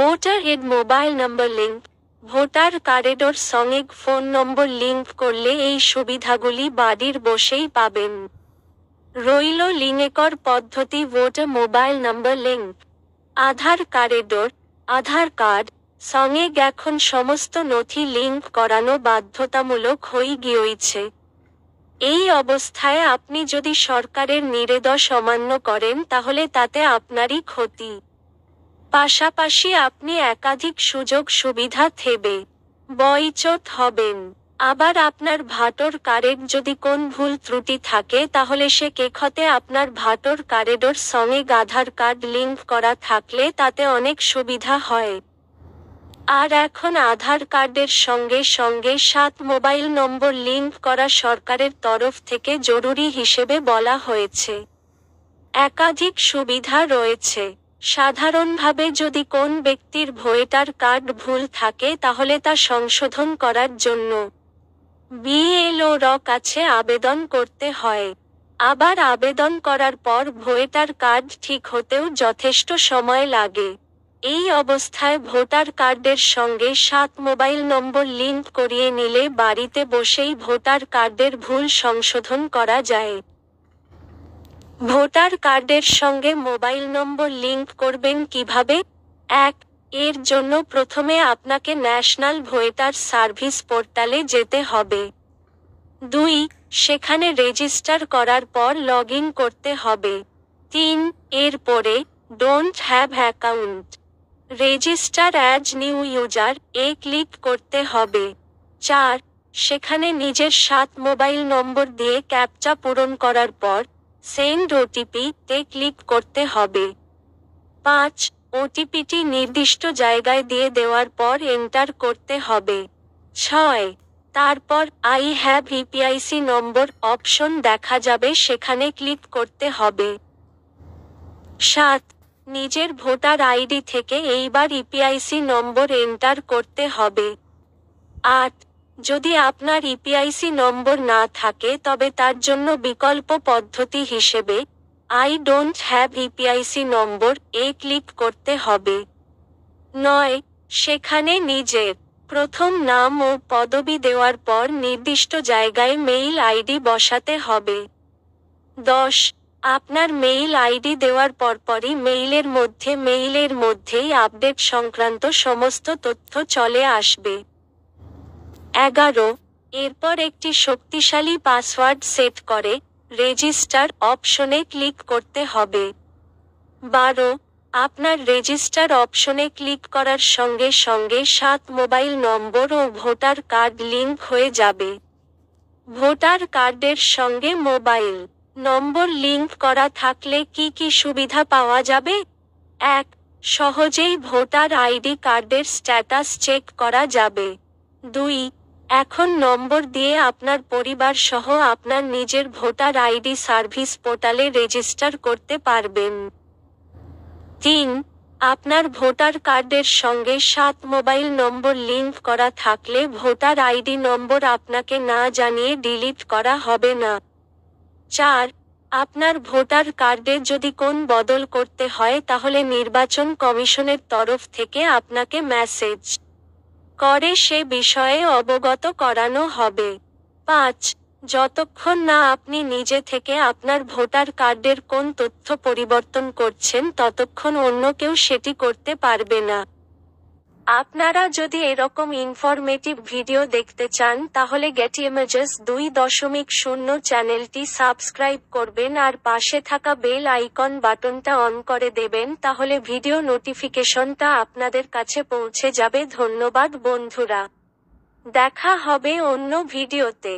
voter add mobile number link voter কার্ডের সঙ্গে phone নম্বর link করলে এই সুবিধাগুলি বাড়ির বসেই পাবেন রইল লিঙ্কর পদ্ধতি voter mobile number link Aadhaar কার্ডের আধার কার্ড সঙ্গে এখন সমস্ত নথি লিঙ্ক করানো বাধ্যতামূলক হয়ে গিয়েছে এই অবস্থায় আপনি যদি সরকারের নিরেদ অমান্য করেন তাহলে তাতে আপনারই ক্ষতি পাশাপাশি আপনি একাধিক সুযোগ সুবিধা থেবে বইচত হবেন আবার আপনার ভাটোর কারেড যদি কোন ভুল ত্রুটি থাকে তাহলে সে কেখতে আপনার ভাটোর কারেডোর সঙ্গে আধার কার্ড লিঙ্ক করা থাকলে তাতে অনেক সুবিধা হয় আর এখন আধার কার্ডের সঙ্গে সঙ্গে সাত মোবাইল নম্বর লিঙ্ক করা সরকারের তরফ থেকে জরুরি হিসেবে বলা হয়েছে একাধিক সুবিধা রয়েছে সাধারণভাবে যদি কোন ব্যক্তির ভোয়েটার কার্ড ভুল থাকে তাহলে তা সংশোধন করার জন্য বিএলও র কাছে আবেদন করতে হয় আবার আবেদন করার পর ভোয়েটার কার্ড ঠিক হতেও যথেষ্ট সময় লাগে এই অবস্থায় ভোটার কার্ডের সঙ্গে সাত মোবাইল নম্বর লিঙ্ক করিয়ে নিলে বাড়িতে বসেই ভোটার কার্ডের ভুল সংশোধন করা যায় ভোটার কার্ডের সঙ্গে মোবাইল নম্বর লিংক করবেন কিভাবে এক এর জন্য প্রথমে আপনাকে ন্যাশনাল ভোটার সার্ভিস পোর্টালে যেতে হবে দুই সেখানে রেজিস্টার করার পর লগ করতে হবে তিন এর পরে don't have account register as new user এ ক্লিক করতে হবে চার সেখানে নিজের সাত মোবাইল নম্বর দিয়ে ক্যাপচা পূরণ করার পর সেন্ড ওটিপি তে ক্লিক করতে হবে পাঁচ ওটিপিটি নির্দিষ্ট জায়গায় দিয়ে দেওয়ার পর এন্টার করতে হবে ছয় তারপর I have EPIC number option দেখা যাবে সেখানে ক্লিক করতে হবে সাত নিজের ভোটার আইডি থেকে এইবার ইপিআইসি e নম্বর এন্টার করতে হবে আট যদি আপনার ইপিআইসি e নম্বর না থাকে তবে তার জন্য বিকল্প পদ্ধতি হিসেবে I don't have EPIC number এ ক্লিক করতে হবে নয় সেখানে নিজের প্রথম নাম ও পদবি দেওয়ার পর নির্দিষ্ট জায়গায় মেইল আইডি বসাতে হবে দশ আপনার মেইল আইডি দেওয়ার পরপরই মেইলের মধ্যে মেইলের মধ্যেই আপডেট সংক্রান্ত সমস্ত তথ্য চলে আসবে এগারো এরপর একটি শক্তিশালী পাসওয়ার্ড সেট করে রেজিস্টার অপশনে ক্লিক করতে হবে বারো আপনার রেজিস্টার অপশনে ক্লিক করার সঙ্গে সঙ্গে সাত মোবাইল নম্বর ও ভোটার কার্ড লিঙ্ক হয়ে যাবে ভোটার কার্ডের সঙ্গে মোবাইল নম্বর লিঙ্ক করা থাকলে কি কি সুবিধা পাওয়া যাবে এক সহজেই ভোটার আইডি কার্ডের স্ট্যাটাস চেক করা যাবে দুই এখন নম্বর দিয়ে আপনার পরিবার সহ আপনার নিজের ভোটার আইডি সার্ভিস পোর্টালে রেজিস্টার করতে পারবেন তিন আপনার ভোটার কার্ডের সঙ্গে সাত মোবাইল নম্বর লিঙ্ক করা থাকলে ভোটার আইডি নম্বর আপনাকে না জানিয়ে ডিলিট করা হবে না চার আপনার ভোটার কার্ডে যদি কোন বদল করতে হয় তাহলে নির্বাচন কমিশনের তরফ থেকে আপনাকে মেসেজ করে সে বিষয়ে অবগত করানো হবে পাঁচ যতক্ষণ না আপনি নিজে থেকে আপনার ভোটার কার্ডের কোন তথ্য পরিবর্তন করছেন ততক্ষণ অন্য কেউ সেটি করতে পারবে না আপনারা যদি এরকম ইনফরমেটিভ ভিডিও দেখতে চান তাহলে গেট ইমেজেস দুই দশমিক শূন্য চ্যানেলটি সাবস্ক্রাইব করবেন আর পাশে থাকা বেল আইকন বাটনটা অন করে দেবেন তাহলে ভিডিও নোটিফিকেশনটা আপনাদের কাছে পৌঁছে যাবে ধন্যবাদ বন্ধুরা দেখা হবে অন্য ভিডিওতে